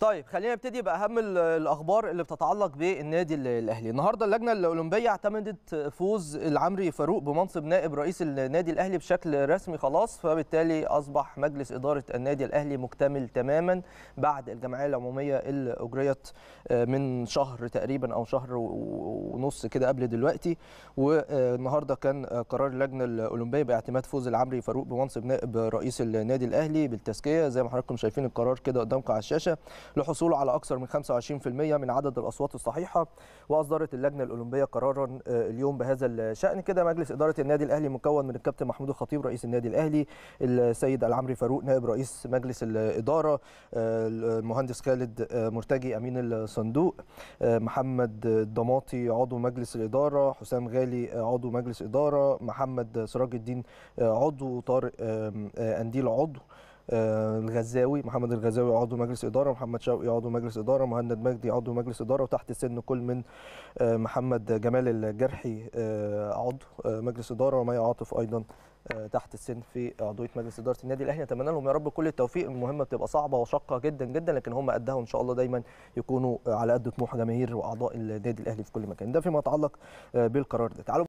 طيب خلينا نبتدي باهم الاخبار اللي بتتعلق بالنادي الاهلي النهارده اللجنه الاولمبيه اعتمدت فوز العمري فاروق بمنصب نائب رئيس النادي الاهلي بشكل رسمي خلاص فبالتالي اصبح مجلس اداره النادي الاهلي مكتمل تماما بعد الجمعيه العموميه اللي اجريت آه، من شهر تقريبا او شهر ونص كده قبل دلوقتي والنهارده كان قرار اللجنه الاولمبيه باعتماد فوز العمري فاروق بمنصب نائب رئيس النادي الاهلي بالتزكيه زي ما حضراتكم شايفين القرار كده قدامكم على الشاشه لحصول على أكثر من 25% من عدد الأصوات الصحيحة وأصدرت اللجنة الأولمبية قرارا آه، اليوم بهذا الشأن كده مجلس إدارة النادي الأهلي مكون من الكابتن محمود الخطيب رئيس النادي الأهلي السيد العمري فاروق نائب رئيس مجلس الإدارة آه، المهندس خالد آه، مرتجي أمين الصندوق محمد الضماطي عضو مجلس الإدارة حسام غالي عضو مجلس إدارة محمد سراج الدين عضو طارق أنديل عضو آه، الغزاوي محمد الغزاوي عضو مجلس اداره محمد شوقي عضو مجلس اداره مهند مجدي عضو مجلس اداره وتحت السن كل من آه، محمد جمال الجرحي آه، عضو مجلس اداره ومي عاطف ايضا تحت السن في عضويه مجلس اداره النادي الاهلي نتمنى لهم يا رب كل التوفيق المهمه بتبقى صعبه وشاقه جدا جدا لكن هم قدها وان شاء الله دايما يكونوا على قد طموح جماهير واعضاء النادي الاهلي في كل مكان ده فيما يتعلق بالقرار ده تعالوا